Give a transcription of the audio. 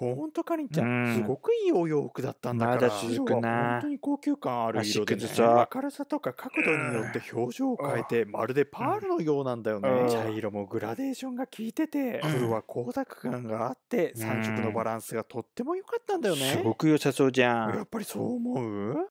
ほんとかりんちゃん、すごくいいお洋服だったんだから。まだ本当に高級感ある色で、ね、明るさとか角度によって表情を変えて、まるでパールのようなんだよね。茶色もグラデーションが効いてて、黒は光沢感があって、三色のバランスがとっても良かったんだよね。すごく良さそうじゃん。やっぱりそう思う